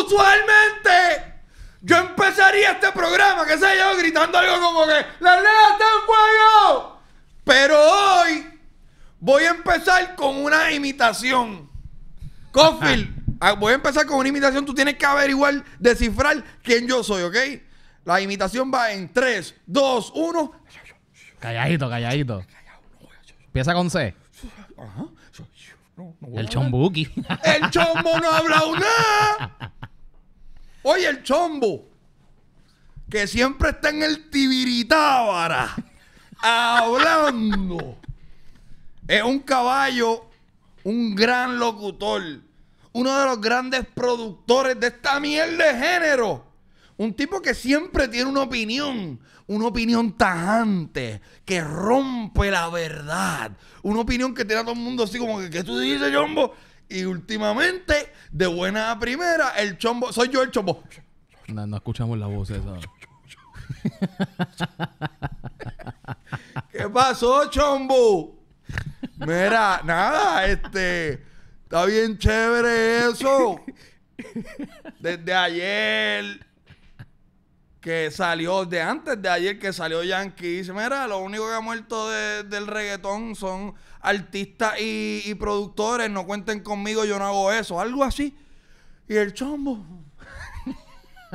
Usualmente yo empezaría este programa, que sé yo, gritando algo como que ¡La lea está en fuego! Pero hoy voy a empezar con una imitación. Coffield, ah, voy a empezar con una imitación. Tú tienes que averiguar, descifrar quién yo soy, ¿ok? La imitación va en 3, 2, 1. Calladito, calladito. Empieza con C. el chombuki. El chombo no habla una. Oye, el chombo, que siempre está en el tibiritábara, hablando. Es un caballo, un gran locutor, uno de los grandes productores de esta miel de género. Un tipo que siempre tiene una opinión, una opinión tajante, que rompe la verdad. Una opinión que tiene a todo el mundo así como que, ¿qué tú dices, Chombo? Y últimamente, de buena a primera, el chombo. Soy yo el chombo. No, escuchamos la voz esa. ¿Qué pasó, chombo? Mira, nada, este. Está bien chévere eso. Desde ayer que salió, de antes de ayer que salió Yankee, dice, mira, lo único que ha muerto del reggaetón son artistas y, productores, no cuenten conmigo, yo no hago eso, algo así. Y el chombo.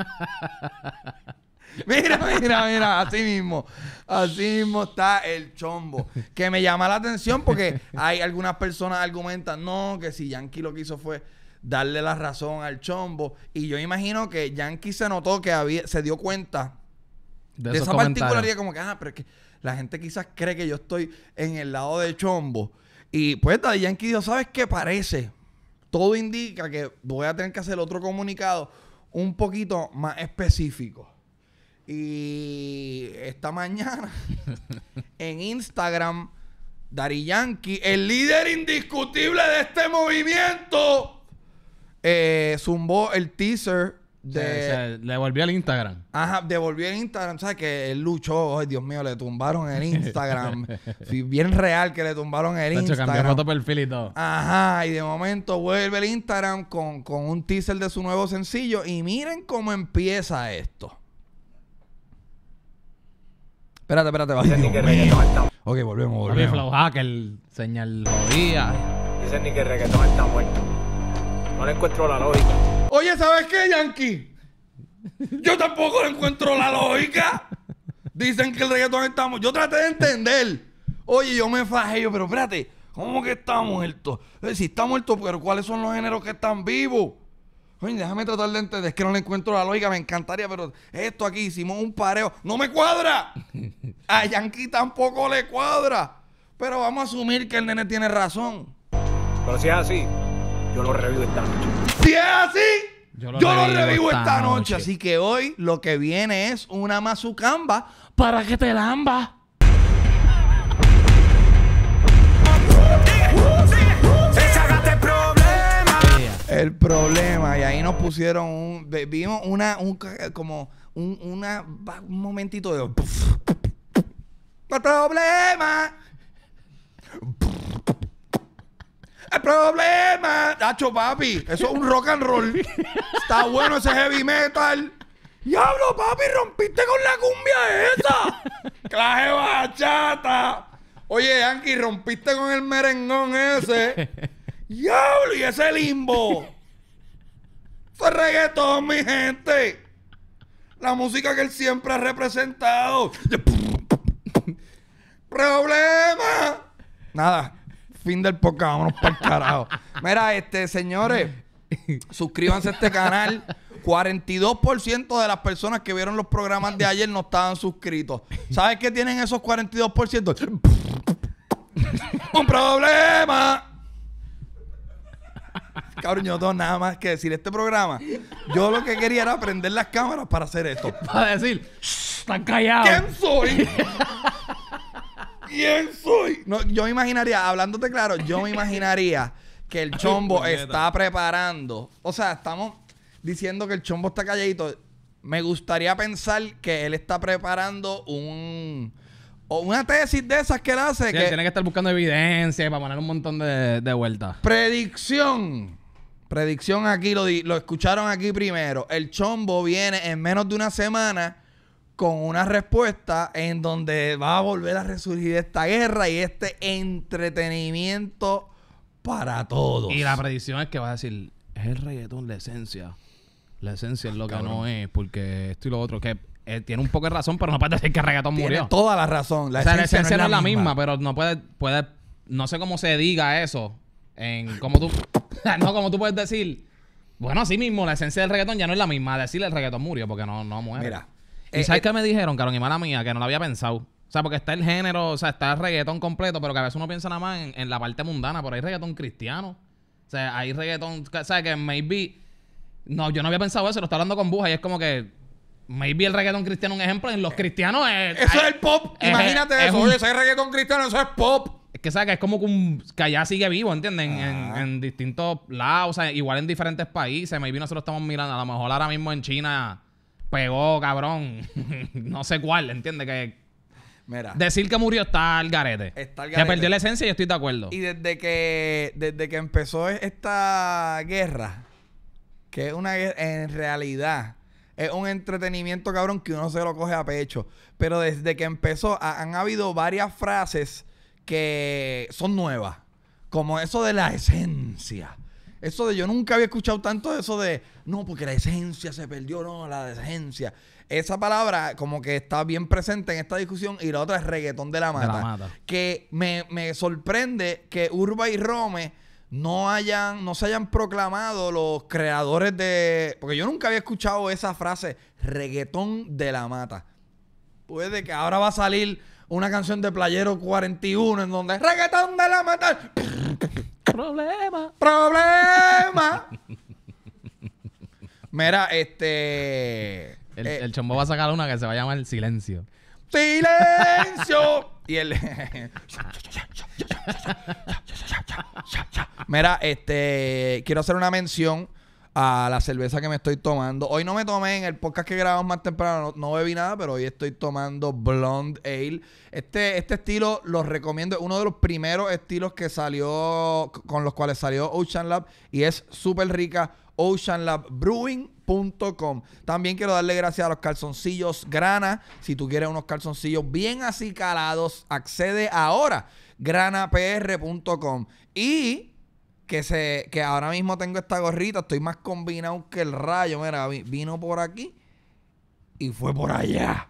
mira, mira, mira, así mismo. Así mismo está el chombo. Que me llama la atención porque hay algunas personas argumentan, no, que si Yankee lo que hizo fue darle la razón al chombo. Y yo imagino que Yankee se notó que había, se dio cuenta de, de esa particularidad, como que, ah, pero es que la gente quizás cree que yo estoy en el lado de chombo. Y pues Daddy Yankee dijo, ¿sabes qué parece? Todo indica que voy a tener que hacer otro comunicado un poquito más específico. Y esta mañana en Instagram, Dari Yankee, el líder indiscutible de este movimiento, eh, zumbó el teaser le volvió el Instagram. Ajá, devolvió el Instagram. ¿Sabes que él luchó? Ay, Dios mío, le tumbaron el Instagram. bien real que le tumbaron el De Instagram. cambió foto perfil y todo. Ajá, y de momento vuelve el Instagram con, con un teaser de su nuevo sencillo. Y miren cómo empieza esto. Espérate, espérate, va. a Ok, volvemos, volvemos. Flow Hacker, señal jodida. Dicen ni que reggaetón está muerto. No le encuentro la lógica. Oye, ¿sabes qué, Yankee? Yo tampoco le encuentro la lógica. Dicen que el reggaetón estamos. Yo traté de entender. Oye, yo me fajé yo, pero espérate, ¿cómo que está muerto? Si está muerto, pero ¿cuáles son los géneros que están vivos? Oye, déjame tratar de entender. Es que no le encuentro la lógica, me encantaría, pero esto aquí hicimos un pareo. ¡No me cuadra! A Yankee tampoco le cuadra. Pero vamos a asumir que el nene tiene razón. Pero si es así, yo lo revivo esta noche. Si es así, yo lo, revivo, esta, noche. Así que hoy lo que viene es una mazucamba para que te lamba. El problema, y ahí nos pusieron un. Vimos una. Un, como. Un, una, un momentito de. problema! El problema. Hacho, papi. Eso es un rock and roll. Está bueno ese heavy metal. Diablo, papi, rompiste con la cumbia esa. Claje bachata. Oye, Anki, rompiste con el merengón ese. Diablo, y ese limbo. Fue reggaetón, mi gente. La música que él siempre ha representado. Problema. Nada fin del podcast, vámonos carajo. Mira, este, señores, suscríbanse a este canal. 42% de las personas que vieron los programas de ayer no estaban suscritos. ¿Sabes qué tienen esos 42%? ¡Un problema! Cabrón, yo tengo nada más que decir. Este programa, yo lo que quería era prender las cámaras para hacer esto. Para decir, están callados. ¿Quién soy? ¿Quién soy? yo me imaginaría, hablándote claro, yo me imaginaría que el chombo está preparando. O sea, estamos diciendo que el chombo está calladito. Me gustaría pensar que él está preparando un. O una tesis de esas que él hace. que tiene que estar buscando evidencia para poner un montón de, vueltas. Predicción. Predicción aquí, lo, lo escucharon aquí primero. El chombo viene en menos de una semana con una respuesta en donde va a volver a resurgir esta guerra y este entretenimiento para todos. Y la predicción es que vas a decir, es el reggaetón la esencia. La esencia es lo que no es, porque esto y lo otro, que eh, tiene un poco de razón, pero no puede decir que el reggaetón tiene murió. toda la razón. La esencia, no es la misma, pero no puede, puede, no sé cómo se diga eso, en cómo tú, no, como tú puedes decir, bueno, así mismo, la esencia del reggaetón ya no es la misma, decirle el reggaetón murió, porque no, no muere. Mira, eh, ¿Y sabes eh, qué me dijeron, caro Y mala mía, que no lo había pensado. O sea, porque está el género, o sea, está el reggaetón completo, pero que a veces uno piensa nada más en, la parte mundana, pero hay reggaetón cristiano. O sea, hay reggaetón, o sea, que maybe... No, yo no había pensado eso, lo estaba hablando con Buja y es como que... Maybe el reggaetón cristiano un ejemplo, en los cristianos es... Eso es el pop, imagínate eso, oye, ese reggaetón cristiano, eso es pop. Es que, ¿sabes? Que es como que, un, que allá sigue vivo, ¿entienden? En, ah. en, distintos lados, o sea, igual en diferentes países. Maybe nosotros estamos mirando, a lo mejor ahora mismo en China pegó, cabrón. no sé cuál, ¿entiendes? Que decir que murió está al garete. Está perdió la esencia y estoy de acuerdo. Y desde que, desde que empezó esta guerra, que es una guerra, en realidad es un entretenimiento cabrón que uno se lo coge a pecho. Pero desde que empezó han habido varias frases que son nuevas. Como eso de la esencia. Eso de yo nunca había escuchado tanto eso de, no, porque la esencia se perdió, no, la esencia. Esa palabra como que está bien presente en esta discusión y la otra es reggaetón de la mata. Que me, me, sorprende que Urba y Rome no hayan, no se hayan proclamado los creadores de... Porque yo nunca había escuchado esa frase, reggaetón de la mata. Puede que ahora va a salir una canción de Playero 41 en donde reggaetón de la matar. Problema. Problema. Mira, este. El, eh, el, chombo va a sacar una que se va a llamar el Silencio. ¡Silencio! y el. Mira, este. Quiero hacer una mención a la cerveza que me estoy tomando. Hoy no me tomé en el podcast que grabamos más temprano, no, bebí nada, pero hoy estoy tomando Blonde Ale. Este, este estilo lo recomiendo, uno de los primeros estilos que salió, con los cuales salió Ocean Lab y es súper rica. OceanLabBrewing.com. También quiero darle gracias a los calzoncillos Grana. Si tú quieres unos calzoncillos bien acicalados, accede ahora granapr.com. Y que se que ahora mismo tengo esta gorrita, estoy más combinado que el rayo, mira, vino por aquí y fue por allá.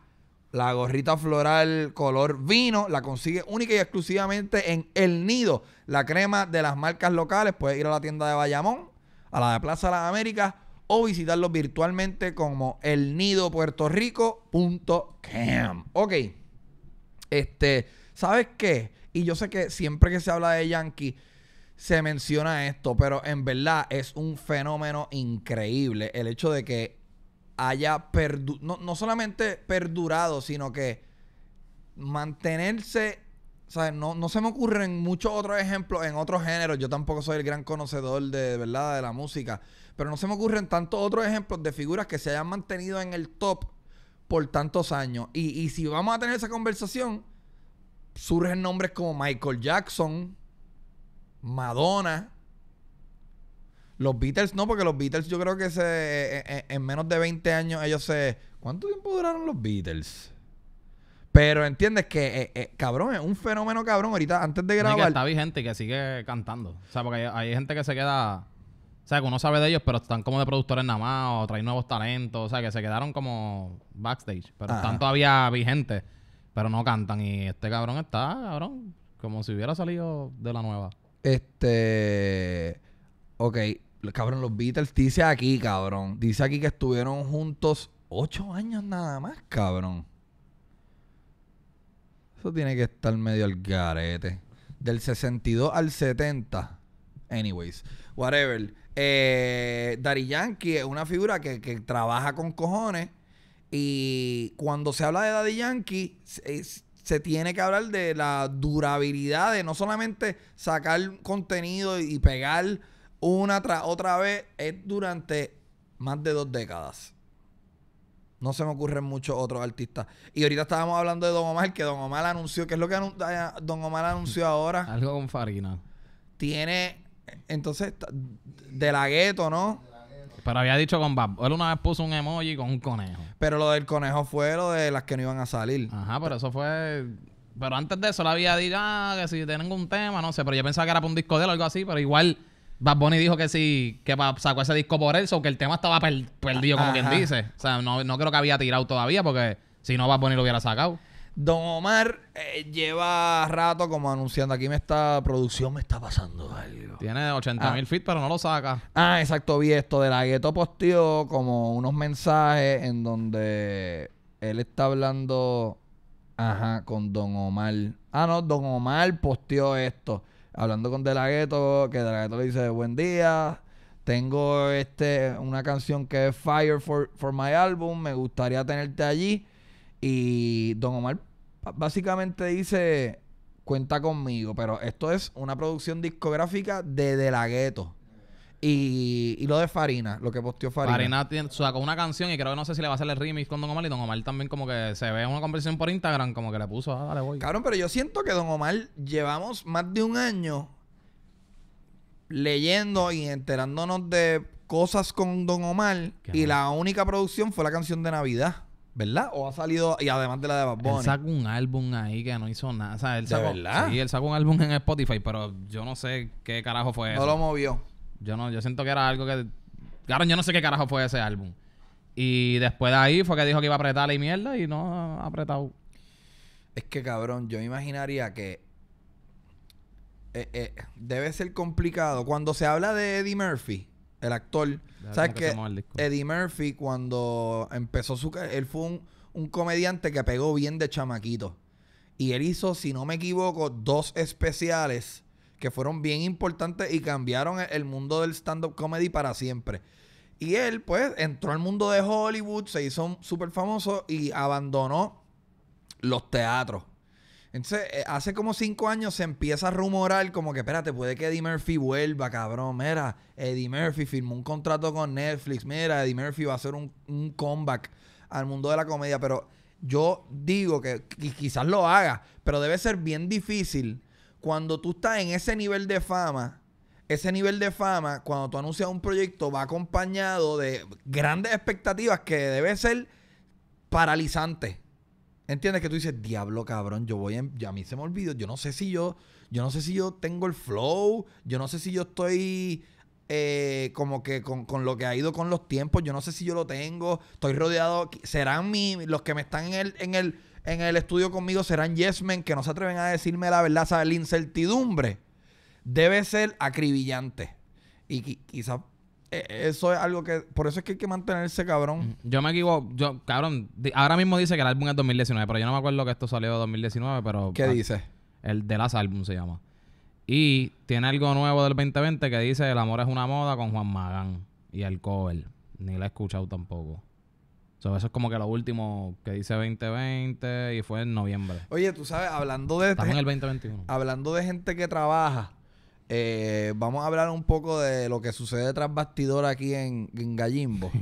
La gorrita floral color vino la consigue única y exclusivamente en El Nido, la crema de las marcas locales. Puedes ir a la tienda de Bayamón, a la de Plaza de las Américas o visitarlos virtualmente como elnidopuertorico.com. Ok, este, ¿sabes qué? Y yo sé que siempre que se habla de Yankee se menciona esto, pero en verdad es un fenómeno increíble el hecho de que haya perdurado, no, solamente perdurado, sino que mantenerse. no, se me ocurren muchos otros ejemplos en otros géneros. Yo tampoco soy el gran conocedor de, verdad de la música. Pero no se me ocurren tantos otros ejemplos de figuras que se hayan mantenido en el top por tantos años. Y, y si vamos a tener esa conversación, surgen nombres como Michael Jackson, Madonna. Los Beatles no, porque los Beatles yo creo que se, eh, eh, en, menos de 20 años ellos se... ¿Cuánto tiempo duraron los Beatles? Pero entiendes que, eh, cabrón, es un fenómeno cabrón. Ahorita, antes de grabar... que está vigente que sigue cantando. O sea, porque hay, gente que se queda... O sea, que uno sabe de ellos, pero están como de productores nada más o traen nuevos talentos. O sea, que se quedaron como backstage, pero están todavía vigentes, pero no cantan. Y este cabrón está, cabrón, como si hubiera salido de la nueva. Este. Ok. Cabrón, los Beatles dice aquí, cabrón. Dice aquí que estuvieron juntos ocho años nada más, cabrón. Eso tiene que estar medio al garete. Del 62 al 70. Anyways, whatever. Eh, Daddy Yankee es una figura que, trabaja con cojones. Y cuando se habla de Daddy Yankee, se tiene que hablar de la durabilidad, de no solamente sacar contenido y pegar una tras otra vez, es durante más de dos décadas. No se me ocurren muchos otros artistas. Y ahorita estábamos hablando de Don Omar, que Don Omar anunció, ¿qué es lo que eh, Don Omar anunció ahora? Algo con Farina. Tiene, entonces, de la gueto, ¿no? Pero había dicho con Bad Él una vez puso un emoji con un conejo. Pero lo del conejo fue lo de las que no iban a salir. Ajá, pero eso fue. Pero antes de eso la había dicho, ah, que si tengo un tema, no sé. Pero yo pensaba que era para un disco de él o algo así, pero igual. Bad Bunny dijo que sí, que sacó ese disco por él, o que el tema estaba perdido, como quien dice. O sea, no, no creo que había tirado todavía, porque si no, Bad Bunny lo hubiera sacado. Don Omar eh, lleva rato como anunciando, aquí me está, producción me está pasando algo. Tiene 80 ah. mil pero no lo saca. Ah, exacto, vi esto de la gueto posteó como unos mensajes en donde él está hablando, ajá, con Don Omar. Ah, no, Don Omar posteó esto, hablando con De la Gueto, que De la Gueto le dice, buen día, tengo este, una canción que es Fire for, for My Album, me gustaría tenerte allí. Y Don Omar básicamente dice, cuenta conmigo, pero esto es una producción discográfica de De La Gueto. Y, y, lo de Farina, lo que posteó Farina. Farina sacó una canción y creo que no sé si le va a hacer el remix con Don Omar y Don Omar también como que se ve una conversión por Instagram como que le puso, ah, dale voy. Cabrón, pero yo siento que Don Omar llevamos más de un año leyendo y enterándonos de cosas con Don Omar y la única producción fue la canción de Navidad. ¿Verdad? O ha salido, y además de la de Bad Él sacó un álbum ahí que no hizo nada. O sea, él sacó, verdad? Sí, él sacó un álbum en Spotify, pero yo no sé qué carajo fue eso. No lo movió. Yo no, yo siento que era algo que. Claro, yo no sé qué carajo fue ese álbum. Y después de ahí fue que dijo que iba a apretar la mierda y no ha apretado. Es que cabrón, yo imaginaría que eh, eh, debe ser complicado. Cuando se habla de Eddie Murphy, el actor. ¿Sabes Eddie Murphy, cuando empezó su él fue un, comediante que pegó bien de chamaquito. Y él hizo, si no me equivoco, dos especiales que fueron bien importantes y cambiaron el, el mundo del stand-up comedy para siempre. Y él, pues, entró al mundo de Hollywood, se hizo súper famoso y abandonó los teatros. Entonces, eh, hace como cinco años se empieza a rumorar como que, espérate, puede que Eddie Murphy vuelva, cabrón. Mira, Eddie Murphy firmó un contrato con Netflix. Mira, Eddie Murphy va a hacer un, comeback al mundo de la comedia. Pero yo digo que quizás lo haga, pero debe ser bien difícil cuando tú estás en ese nivel de fama. Ese nivel de fama, cuando tú anuncias un proyecto, va acompañado de grandes expectativas que debe ser paralizante. ¿Entiendes que tú dices, diablo cabrón, yo voy en, ya a mí se me olvidó, yo no sé si yo, yo no sé si yo tengo el flow, yo no sé si yo estoy eh, como que con, lo que ha ido con los tiempos, yo no sé si yo lo tengo, estoy rodeado, serán mi, los que me están en el, en el, en el estudio conmigo serán Yesmen que no se atreven a decirme la verdad, ¿sabes? La incertidumbre debe ser acribillante. Y quizá quizás eh, eso es algo que. Por eso es que hay que mantenerse, cabrón. Mm, yo me equivoco. Yo, cabrón, ahora mismo dice que el álbum es 2019, pero yo no me acuerdo que esto salió de 2019, pero. ¿Qué ah, dice? El de las álbum se llama. Y tiene algo nuevo del 2020 que dice El amor es una moda con Juan Magán y el cover. Ni la he escuchado tampoco. So, eso es como que lo último que dice 2020 y fue en noviembre. Oye, tú sabes, hablando de. Estamos en el 2021. hablando de gente que trabaja, eh, vamos a hablar un poco de lo que sucede tras bastidor aquí en, Gallimbo.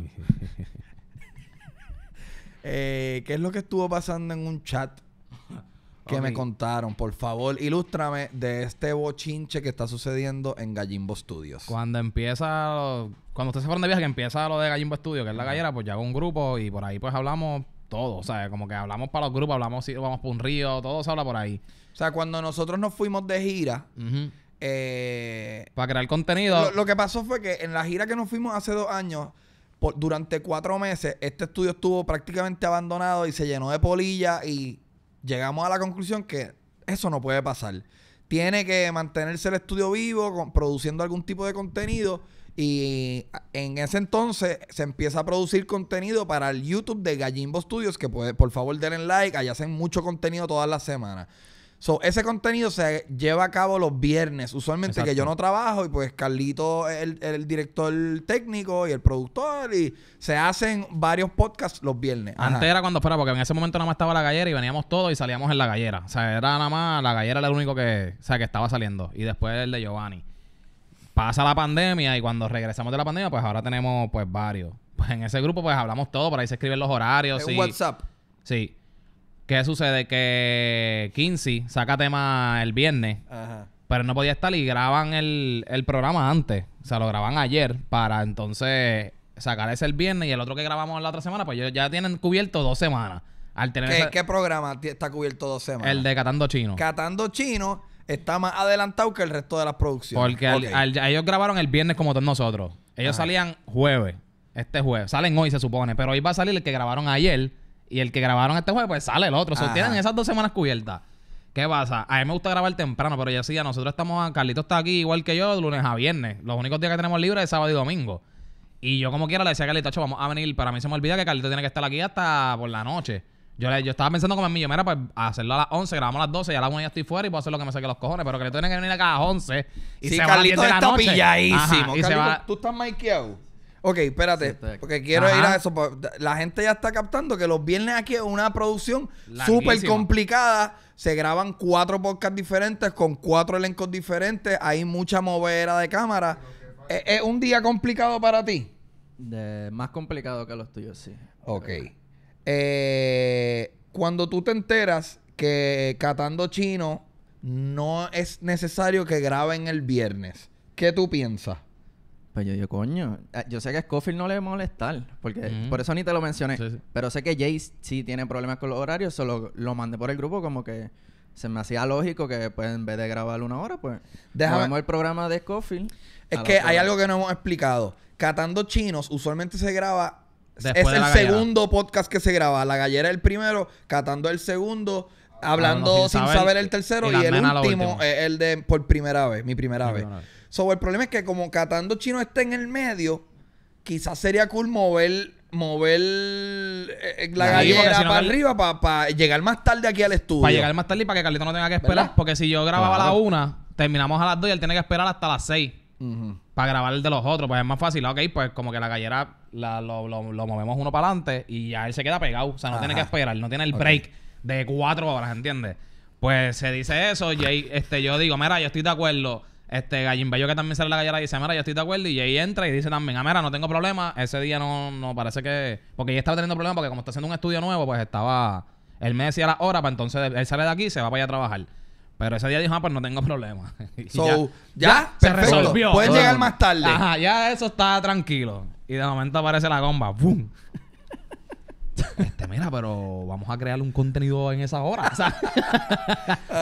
Eh, ¿Qué es lo que estuvo pasando en un chat que me contaron? Por favor, ilústrame de este bochinche que está sucediendo en Gallimbo Studios. Cuando empieza, cuando ustedes se fueron de viaje, que empieza lo de Gallimbo Studios, que es la gallera, pues llega un grupo y por ahí pues hablamos Todos, o sea, como que hablamos para los grupos, hablamos si vamos por un río, todo se habla por ahí. O sea, cuando nosotros nos fuimos de gira, eh, para crear contenido. Lo, que pasó fue que en la gira que nos fuimos hace dos años, durante cuatro meses, este estudio estuvo prácticamente abandonado y se llenó de polilla y llegamos a la conclusión que eso no puede pasar. Tiene que mantenerse el estudio vivo, produciendo algún tipo de contenido. Y en ese entonces se empieza a producir contenido para el YouTube de Gallimbo Studios, que puede, por favor denle like, allá hacen mucho contenido todas las semanas. So, ese contenido se lleva a cabo los viernes, usualmente que yo no trabajo y pues Carlito es el, director técnico y el productor y se hacen varios podcasts los viernes. Antes era cuando fuera, porque en ese momento nada más estaba la gallera y veníamos todos y salíamos en la gallera. O sea, era nada más, la gallera era el único que, o sea, que estaba saliendo y después el de Giovanni. Pasa la pandemia y cuando regresamos de la pandemia, pues ahora tenemos pues varios. Pues en ese grupo pues hablamos todo, por ahí se escriben los horarios. En y, WhatsApp. Sí. ¿Qué sucede? Que Kinsey saca tema el viernes. Pero no podía estar y graban el, el programa antes. O sea, lo graban ayer para entonces sacar ese el viernes y el otro que grabamos la otra semana, pues ya tienen cubierto dos semanas. ¿Qué, programa está cubierto dos semanas? El de Catando Chino. Catando Chino está más adelantado que el resto de las producciones. Porque ellos grabaron el viernes como todos nosotros. Ellos salían jueves, este jueves. Salen hoy, se supone, pero hoy va a salir el que grabaron ayer y el que grabaron este jueves, pues sale el otro. O esas dos semanas cubiertas. ¿Qué pasa? A mí me gusta grabar temprano, pero ya sí, nosotros estamos. Ah, Carlito está aquí igual que yo, lunes a viernes. Los únicos días que tenemos libres es sábado y domingo. Y yo, como quiera, le decía a Carlito, vamos a venir. Para mí se me olvida que Carlito tiene que estar aquí hasta por la noche. Yo, yo estaba pensando como en mí, yo, era para pues, hacerlo a las 11, grabamos a las 12, ya a las 1 ya estoy fuera y puedo hacer lo que me saque los cojones, pero le tiene que venir acá a las 11 y se Carlito está pilladísimo. ¿Tú estás maikeado? Ok, espérate, porque quiero ir a eso. Pues, la gente ya está captando que los viernes aquí es una producción súper complicada. Se graban cuatro podcasts diferentes con cuatro elencos diferentes. Hay mucha movera de cámara. ¿E-, ¿Es, un día complicado para ti? más complicado que los tuyos, sí. Ok. Eh, cuando tú te enteras que Catando Chino no es necesario que graben el viernes, ¿qué tú piensas? Pues yo coño, ah, yo sé que a Scofield no le va a molestar, porque por eso ni te lo mencioné. Pero sé que Jace sí tiene problemas con los horarios, solo lo mandé por el grupo como que se me hacía lógico que pues en vez de grabar una hora, pues dejamos el programa de Scofield. Es que hay algo que no hemos explicado. Catando chinos usualmente se graba es el segundo podcast que se graba. La gallera el primero, Catando el segundo, hablando sin, saber, el tercero y, el último, es el de por primera vez, mi Primera vez sobre el problema es que como Catando Chino está en el medio, quizás sería cool mover mover eh, eh, la gallera para arriba para llegar más tarde aquí al estudio. Para llegar más tarde y para que Carlito no tenga que esperar. Porque si yo grababa a la una, terminamos a las dos y él tiene que esperar hasta las seis. Para grabar el de los otros, pues es más fácil. Ok, pues como que la gallera lo, movemos uno para adelante y ya él se queda pegado. O sea, no tiene que esperar, no tiene el break de cuatro horas, ¿entiendes? Pues se dice eso. Jay, este, yo digo, mira, yo estoy de acuerdo este, Gallin Bello que también sale la gallera y dice, mira, yo estoy de acuerdo. Y ahí entra y dice también, a ah, mira, no tengo problema. Ese día no, no parece que... Porque ella estaba teniendo problemas porque como está haciendo un estudio nuevo, pues estaba... Él me decía la hora, para pues entonces él sale de aquí y se va para allá a trabajar. Pero ese día dijo, ah, pues no tengo problema. Y ya, se resolvió. Puedes llegar más tarde. Ajá, ya eso está tranquilo. Y de momento aparece la gomba. ¡Bum! Este, mira, pero vamos a crear un contenido en esa hora. o sea,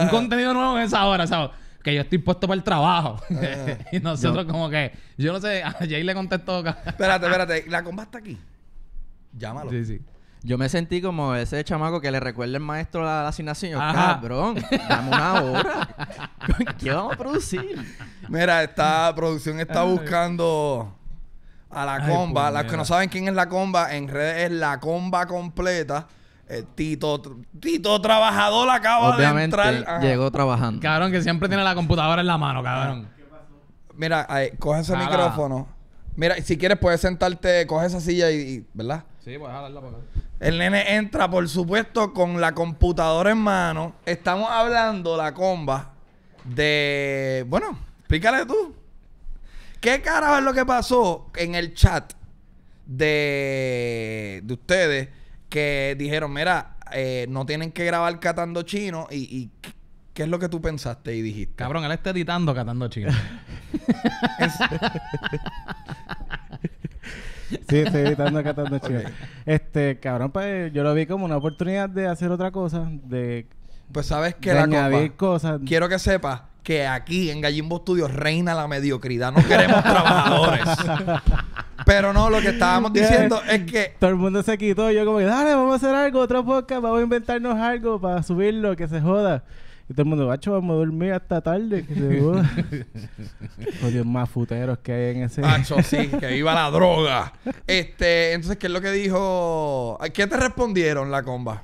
un contenido nuevo en esa hora. ¿sabes? que yo estoy puesto para el trabajo. Ah. y nosotros como que, yo no sé, a Jay le contestó. espérate, espérate, la comba está aquí. Llámalo. Sí, sí. Yo me sentí como ese chamaco que le recuerda el maestro la, la asignación. cabrón, dame una hora. ¿Qué vamos a producir? Mira, esta producción está buscando a la comba. Pues Las que no saben quién es la comba, en redes es la comba completa. Eh, Tito, Tito Trabajador acaba de entrar. Ah. Llegó trabajando. Cabrón, que siempre tiene la computadora en la mano, cabrón. Mira, coge ese micrófono. Mira, si quieres puedes sentarte, coge esa silla y, ¿verdad? Sí, pues jalarla para El nene entra, por supuesto, con la computadora en mano. Estamos hablando, la comba, de... Bueno, explícale tú. ¿Qué carajo es lo que pasó en el chat de, de ustedes? que dijeron, mira, eh, no tienen que grabar catando chino y, ¿Qué es lo que tú pensaste y dijiste? Cabrón, él está editando catando chino. sí, estoy editando catando chino. Este, cabrón, pues yo lo vi como una oportunidad de hacer otra cosa, de pues sabes que la añadir cosas. Quiero que sepas que aquí en Gallimbo Studios reina la mediocridad. No queremos trabajadores. Pero no, lo que estábamos diciendo es que. Todo el mundo se quitó. Yo, como que, dale, vamos a hacer algo, otro podcast, vamos a inventarnos algo para subirlo, que se joda. Y todo el mundo, bacho, vamos a dormir hasta tarde. Que se más futeros que hay en ese. Bacho, sí, que viva la droga. Este, entonces, ¿qué es lo que dijo? ¿Qué te respondieron la comba?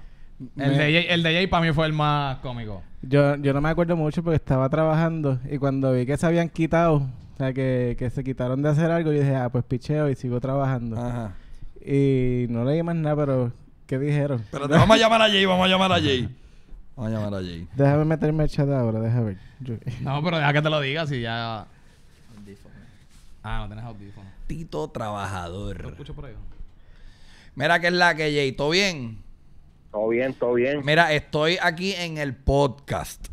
El, DJ, de, el de para mí fue el más cómico. Yo, yo no me acuerdo mucho porque estaba trabajando y cuando vi que se habían quitado, o sea, que, que se quitaron de hacer algo, yo dije, ah, pues picheo y sigo trabajando. Ajá. Y no leí más nada, pero ¿qué dijeron? Pero te vamos a llamar a Jay, vamos a llamar a Jay. Vamos a llamar a Jay. Déjame meterme el chat ahora, déjame ver. No, pero deja que te lo diga si ya. Ah, no tenés audífono. Tito Lo Trabajador. escucho por ahí. Mira que es la que, Jay. ¿Todo bien? Todo bien, todo bien. Mira, estoy aquí en el podcast.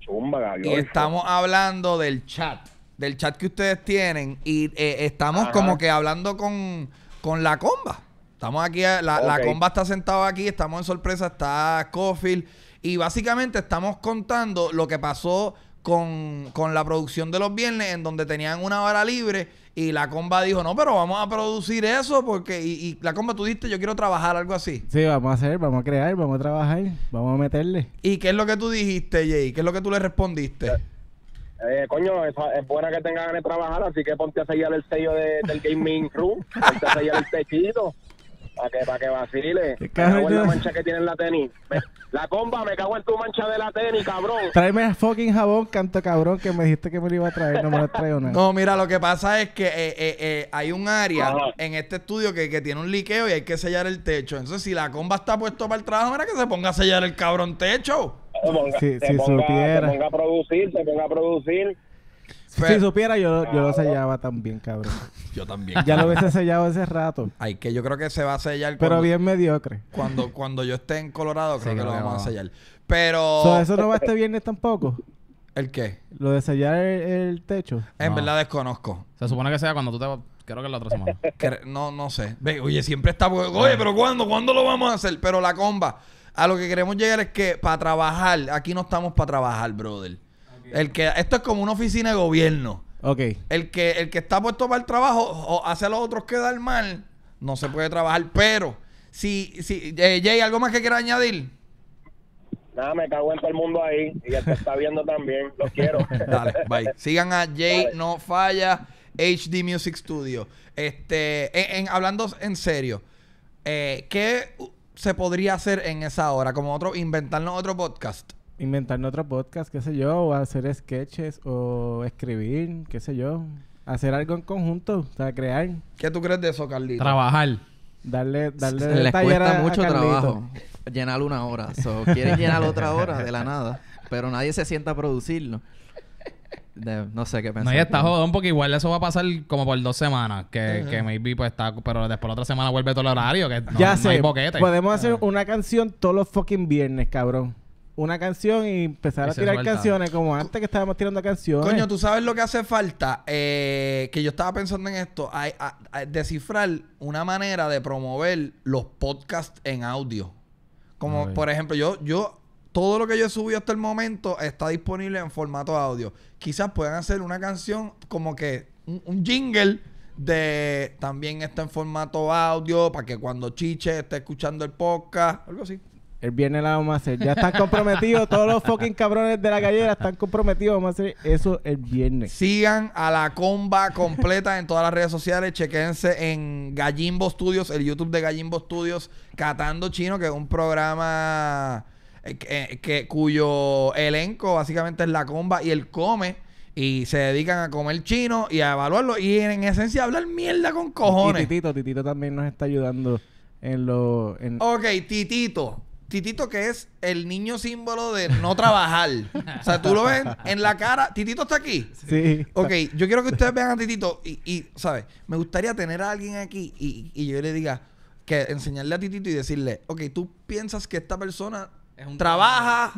Chumba, Y estamos hablando del chat, del chat que ustedes tienen. Y eh, estamos como que hablando con, con la comba. Estamos aquí, eh, la, la comba está sentada aquí, estamos en sorpresa, está Cofield. Y básicamente estamos contando lo que pasó con, con la producción de los viernes, en donde tenían una vara libre y la comba dijo, no, pero vamos a producir eso porque... Y, la comba tú diste, yo quiero trabajar, algo así. Sí, vamos a hacer, vamos a crear, vamos a trabajar, vamos a meterle. ¿Y qué es lo que tú dijiste, Jay? ¿Qué es lo que tú le respondiste? Eh, eh, coño, es, es buena que tengan ganas de trabajar, así que ponte a sellar el sello de, del Gaming Room, ponte a sellar el tejido para qué? para que vacile. Me cago en la mancha que tiene en la tenis. la comba, me cago en tu mancha de la tenis, cabrón. Tráeme fucking jabón, canto cabrón, que me dijiste que me lo iba a traer, no me lo traigo nada. No, mira, lo que pasa es que eh, eh, eh, hay un área en este estudio que, que tiene un liqueo y hay que sellar el techo. Entonces, si la comba está puesto para el trabajo, mira que se ponga a sellar el cabrón techo. Si- se si ponga, se ponga a producir, se ponga a producir si supiera, yo, lo sellaba también, cabrón. yo también. Ya lo hubiese sellado hace rato. Ay, que yo creo que se va a sellar. Pero bien mediocre. Cuando, cuando yo esté en Colorado, creo que lo vamos a sellar. Pero. ¿Eso no va este viernes tampoco? ¿El qué? Lo de sellar el, techo. En verdad desconozco. Se supone que sea cuando tú te vas. Creo que la otra semana. no, no sé. oye, siempre está. Oye, pero ¿cuándo? ¿Cuándo lo vamos a hacer? Pero la comba. A lo que queremos llegar es que para trabajar, aquí no estamos para trabajar, brother que, esto es como una oficina de gobierno. Ok. El que, el que está puesto para el trabajo o hace a los otros quedar mal, no se puede trabajar. Pero, si, si eh, Jay, ¿algo más que quiera añadir? Nada, me cago en todo el mundo ahí. Y el que está viendo también. Lo quiero. Dale, bye. Sigan a Jay No Falla HD Music Studio. Este, en, hablando en serio, eh, ¿qué se podría hacer en esa hora? Como otro, inventarnos otro podcast inventar otro podcast, qué sé yo, o hacer sketches, o escribir, qué sé yo. Hacer algo en conjunto, o sea, crear. ¿Qué tú crees de eso, Carlito? Trabajar. Darle, darle les cuesta mucho trabajo llenar una hora. So, quieren llenar otra hora de la nada, pero nadie se sienta a producirlo. no sé qué pensar. No, y está jodón porque igual eso va a pasar como por dos semanas. Que, que maybe pues está... Pero después la otra semana vuelve todo el horario que ya sé. Podemos hacer una canción todos los fucking viernes, cabrón una canción y empezar a tirar canciones como antes que estábamos tirando canciones. Coño, tú sabes lo que hace falta, eh, que yo estaba pensando en esto, hay descifrar una manera de promover los podcasts en audio. Como por ejemplo, yo, yo, todo lo que yo he subido hasta el momento está disponible en formato audio. Quizás puedan hacer una canción como que un jingle de también está en formato audio para que cuando Chiche esté escuchando el podcast, algo así. El viernes la vamos a hacer. Ya están comprometidos. Todos los fucking cabrones de la gallera están comprometidos. Vamos a hacer eso el viernes. Sigan a la comba completa en todas las redes sociales. Chequense en Gallimbo Studios, el YouTube de Gallimbo Studios, Catando Chino, que es un programa eh, eh, que, cuyo elenco básicamente es la comba y el come y se dedican a comer chino y a evaluarlo y en, esencia hablar mierda con cojones. titito, Titito también nos está ayudando en lo... Ok, Titito. Titito que es el niño símbolo de no trabajar. o sea, tú lo ves en la cara. Titito está aquí. Sí. Ok, yo quiero que ustedes vean a Titito y, y ¿sabes? Me gustaría tener a alguien aquí y, yo le diga, que enseñarle a Titito y decirle, ok, tú piensas que esta persona trabaja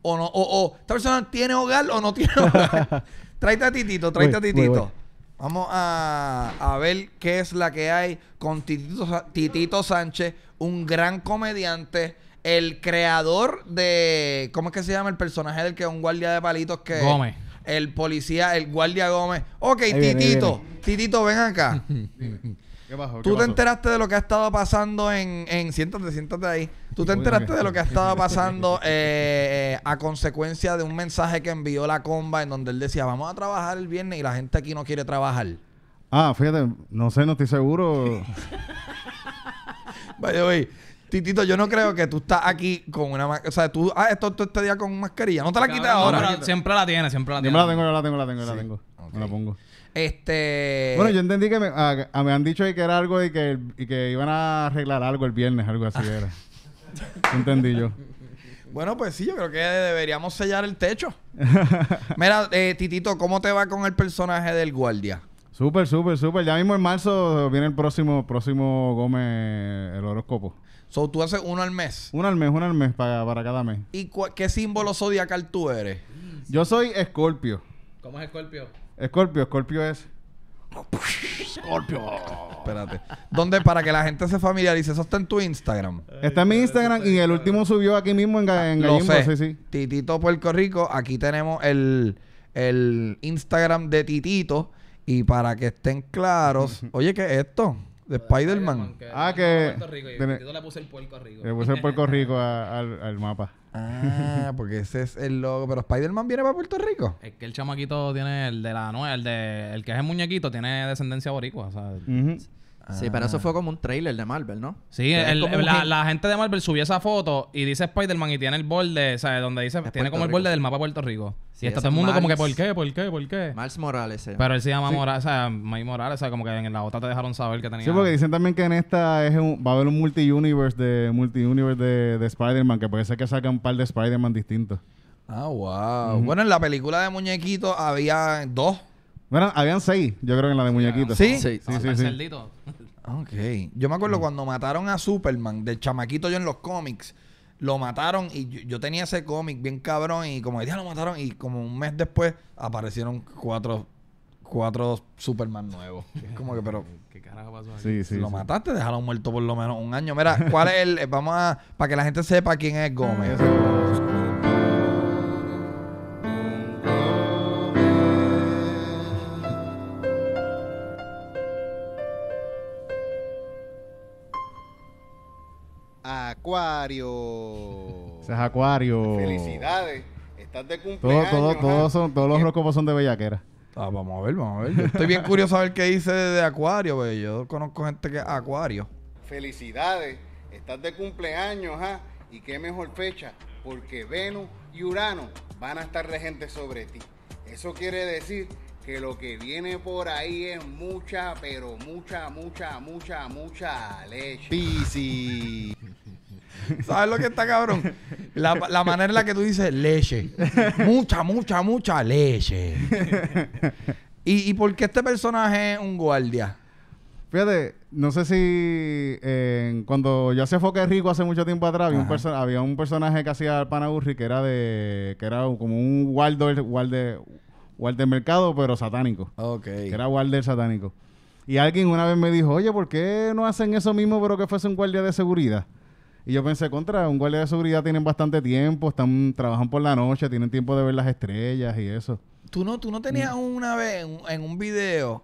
o no, o, esta persona tiene hogar o no tiene hogar. tráete a Titito, tráete a Titito. Vamos a, a, ver qué es la que hay con Titito Sánchez, un gran comediante el creador de. ¿Cómo es que se llama el personaje del que es un guardia de palitos que. Gómez. El policía, el guardia Gómez. Ok, Titito. Titito, ven acá. ¿Qué Tú te enteraste de lo que ha estado pasando en. en siéntate, siéntate ahí. Tú te enteraste de lo que ha estado pasando eh, eh, a consecuencia de un mensaje que envió la comba en donde él decía, vamos a trabajar el viernes y la gente aquí no quiere trabajar. Ah, fíjate, no sé, no estoy seguro. Vaya, güey. Titito, yo no creo que tú estás aquí con una mascarilla. O sea, tú, ah, esto, todo este día con mascarilla. No te la quites ahora. siempre la tiene, siempre la Yo la tengo, yo la tengo, la tengo, la tengo. Me la pongo. Este. Bueno, yo entendí que me, ah, ah, han dicho que era algo y que, iban a arreglar algo el viernes, algo así era. entendí yo. Bueno, pues sí, yo creo que deberíamos sellar el techo. Mira, eh, Titito, ¿cómo te va con el personaje del guardia? Súper, súper, súper. Ya mismo en marzo viene el próximo, próximo Gómez, el horóscopo. So, tú haces uno al mes. Uno al mes, uno al mes para, para cada mes. ¿Y qué símbolo zodiacal tú eres? Yo soy Escorpio. ¿Cómo es Escorpio? Escorpio, Escorpio es... Scorpio. Espérate. ¿Dónde? Para que la gente se familiarice. Eso está en tu Instagram. Está en mi Instagram y el último subió aquí mismo en, en Lo Sí, sí. Titito Puerto Rico. Aquí tenemos el, el Instagram de Titito. Y para que estén claros... Oye, ¿qué es esto? De, Spider-Man. ah, que. yo, le puse el puerco Rico. Le puse el puerco Rico al, al, mapa. Ah, porque ese es el logo. Pero Spider-Man viene para Puerto Rico. Es que el chamaquito tiene el de la nueva, el, de, el que es el muñequito, tiene descendencia boricua. O sea, Sí, pero eso ah. fue como un trailer de Marvel, ¿no? Sí, la, gente de Marvel subió esa foto y dice Spider-Man y tiene el borde, sea, Donde dice, tiene como el borde del mapa de Puerto Rico. Sí, y está todo el mundo como que, ¿por qué? ¿Por qué? ¿Por qué? Miles Morales, Pero él se llama Morales, o sea, May Morales, o sea, como que en la otra te dejaron saber que tenía. Sí, porque dicen también que en esta es un, va a haber un multi de, de, Spider-Man, que puede ser que saquen un par de Spider-Man distintos. Ah, wow. Bueno, en la película de muñequitos había dos bueno, habían seis, yo creo, en la de muñequitos. ¿Sí? Sí, sí, sí. Ok. Yo me acuerdo cuando mataron a Superman, De chamaquito yo en los cómics, lo mataron y yo, tenía ese cómic bien cabrón y como día lo mataron y como un mes después aparecieron cuatro cuatro Superman nuevos. como que, pero. ¿Qué carajo pasó Sí, sí, lo mataste, dejaron muerto por lo menos un año. Mira, ¿cuál es el. Eh, vamos a. Para que la gente sepa quién es Gómez. Ah, Acuario. Ese es Acuario. Felicidades. Estás de cumpleaños. todos todos los rocos son de bellaquera. Ah, vamos a ver, vamos a ver. estoy bien curioso a ver qué dice de, Acuario, güey. Yo conozco gente que es Acuario. Felicidades. Estás de cumpleaños, ¿ah? Y qué mejor fecha, porque Venus y Urano van a estar regentes sobre ti. Eso quiere decir que lo que viene por ahí es mucha, pero mucha, mucha, mucha, mucha leche. Piscis. ¿Sabes lo que está, cabrón? La, manera en la que tú dices leche. Mucha, mucha, mucha leche. ¿Y, ¿Y por qué este personaje es un guardia? Fíjate, no sé si eh, cuando yo hacía Foque Rico hace mucho tiempo atrás, había un, personaje que hacía el Panaburri que era de. que era como un Waldo, Walder, Mercado, pero satánico. Ok. Que era guarder satánico. Y alguien una vez me dijo, oye, ¿por qué no hacen eso mismo, pero que fuese un guardia de seguridad? Y yo pensé, contra, un guardia de seguridad tienen bastante tiempo, están trabajan por la noche, tienen tiempo de ver las estrellas y eso. Tú no, tú no mm. tenías una vez en, un video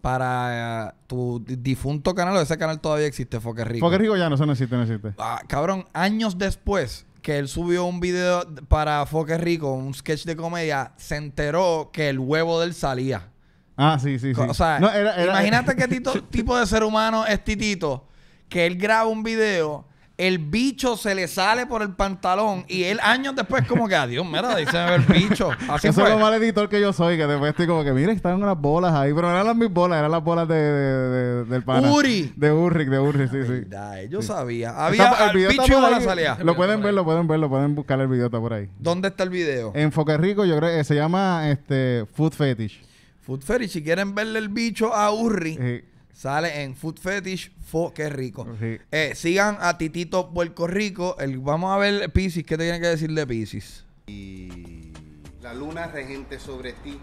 para eh, tu difunto canal, o ese canal todavía existe, Foque Rico. Foque Rico ya no, existe, no existe. Ah, cabrón, años después que él subió un video para Foque Rico, un sketch de comedia, se enteró que el huevo de él salía. Ah, sí, sí, sí. O sea, imagínate qué tipo de ser humano es Titito, que él graba un video el bicho se le sale por el pantalón y él años después como que, adiós, mira, dice se me ve el bicho. Eso es lo mal editor que yo soy, que después estoy como que, mire estaban unas bolas ahí, pero no eran las mis bolas, eran las bolas de, de, del pana. Uri. De Uri, de Uri, sí, sí. Yo sabía. Había el, bicho y la salía. Lo pueden ver, lo pueden ver, lo pueden buscar el video, está por ahí. ¿Dónde está el video? En Foque Rico, yo creo que eh, se llama este, Food Fetish. Food Fetish, si quieren verle el bicho a Urri. Sí Sale en Food Fetish. Fo, qué rico. Eh, sigan a Titito Puerto Rico. El, vamos a ver Pisces. ¿Qué te tiene que decir de Pisces? Y la luna regente sobre ti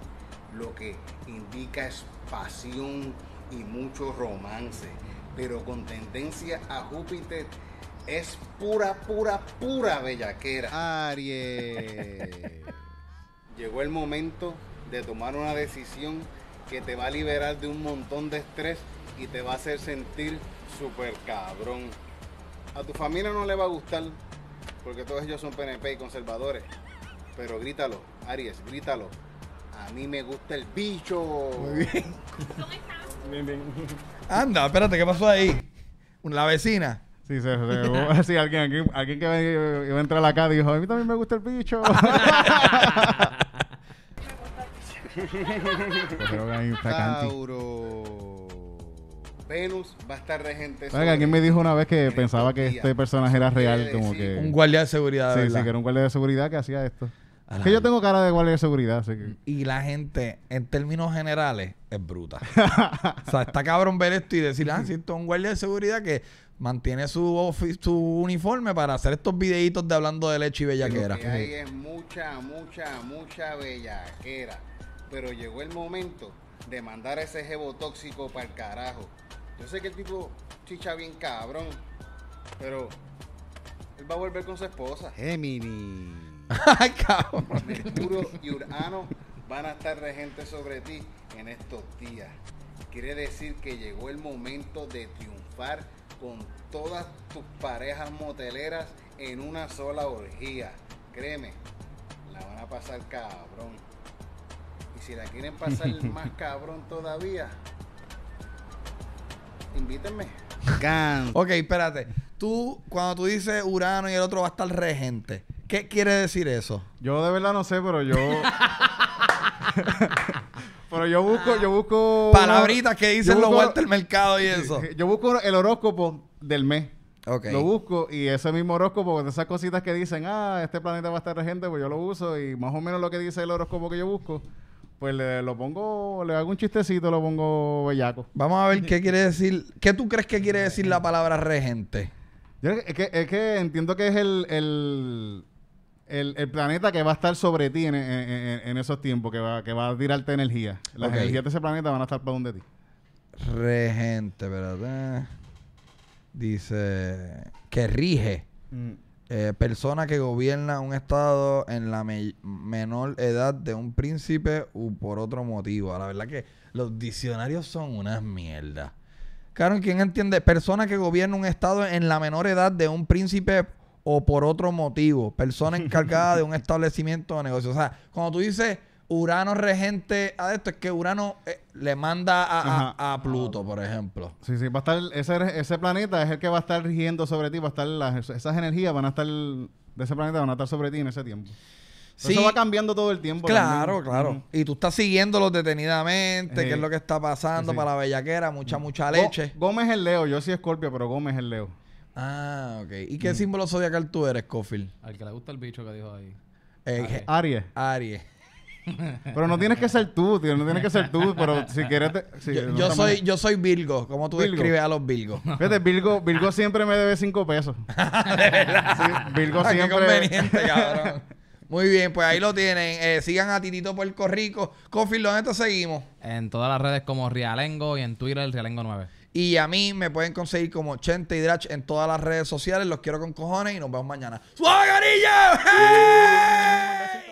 lo que indica es pasión y mucho romance. Pero con tendencia a Júpiter es pura, pura, pura bellaquera. Aries. Llegó el momento de tomar una decisión que te va a liberar de un montón de estrés y te va a hacer sentir súper cabrón. A tu familia no le va a gustar porque todos ellos son PNP y conservadores. Pero grítalo, Aries, grítalo. A mí me gusta el bicho. Muy bien. Bien, bien. Anda, espérate, ¿qué pasó ahí? La vecina. Sí, se, sí, alguien, alguien, alguien, que iba a entrar acá dijo, a mí también me gusta el bicho. Tauro. Venus va a estar regente. Oiga, alguien me dijo una vez que pensaba que este personaje era real, como que... Un guardia de seguridad, Sí, sí, que era un guardia de seguridad que hacía esto. Es que yo tengo cara de guardia de seguridad, así que... Y la gente, en términos generales, es bruta. o sea, está cabrón ver esto y decir, ah, si esto es un guardia de seguridad que mantiene su, su uniforme para hacer estos videitos de hablando de leche y bellaquera. es mucha, mucha, mucha bellaquera. Pero llegó el momento de mandar ese jebo tóxico para el carajo. Yo sé que el tipo chicha bien cabrón, pero él va a volver con su esposa. Gemini. Ay, cabrón. Mercurio y Urano van a estar regentes sobre ti en estos días. Quiere decir que llegó el momento de triunfar con todas tus parejas moteleras en una sola orgía. Créeme, la van a pasar cabrón. Y si la quieren pasar más cabrón todavía, Invítenme. Can. ok, espérate. Tú, cuando tú dices Urano y el otro va a estar regente, ¿qué quiere decir eso? Yo de verdad no sé, pero yo. pero yo busco, yo busco. Palabritas que dicen los vuelta del mercado y eso. Yo busco el horóscopo del mes. Okay. Lo busco y ese mismo horóscopo, de esas cositas que dicen, ah, este planeta va a estar regente, pues yo lo uso y más o menos lo que dice el horóscopo que yo busco, pues le, lo pongo, le hago un chistecito, lo pongo bellaco. Vamos a ver qué quiere decir, ¿qué tú crees que quiere decir la palabra regente? es, que, es, que, entiendo que es el, el, planeta que va a estar sobre ti en, esos tiempos, que va, que va a tirarte energía. Las energías de ese planeta van a estar para donde ti. Regente, ¿verdad? Dice que rige. Mm. Eh, persona que gobierna un estado en la menor edad de un príncipe o por otro motivo. La verdad que los diccionarios son unas mierda. Claro, ¿quién entiende? Persona que gobierna un estado en la menor edad de un príncipe o por otro motivo. Persona encargada de un establecimiento de negocio. O sea, cuando tú dices Urano regente a ah, esto, es que Urano eh, le manda a, Pluto, por ejemplo. Sí, sí, va a estar, ese, ese planeta es el que va a estar rigiendo sobre ti, va a estar, las, esas energías van a estar, de ese planeta van a estar sobre ti en ese tiempo. Sí, Eso va cambiando todo el tiempo. Claro, claro. Y tú estás siguiéndolo detenidamente, qué es eh, lo que está pasando para la bellaquera, mucha, mucha leche. Gómez es Leo, yo soy Escorpio, pero Gómez es Leo. Ah, ok. ¿Y qué símbolo zodiacal tú eres, Cofield? Al que le gusta el bicho que dijo ahí. Eh, Aries. Aries. Pero no tienes que ser tú, tío. No tienes que ser tú, pero si quieres... yo, soy, yo soy Virgo. Como tú a los Virgos? Fíjate, Virgo, Virgo siempre me debe cinco pesos. Virgo ah, siempre... Qué conveniente, cabrón. Muy bien, pues ahí lo tienen. Eh, sigan a Titito Puerto Rico. Coffee, ¿dónde te seguimos? En todas las redes como Rialengo y en Twitter el Rialengo 9. Y a mí me pueden conseguir como Chente y Drach en todas las redes sociales. Los quiero con cojones y nos vemos mañana. ¡Hey!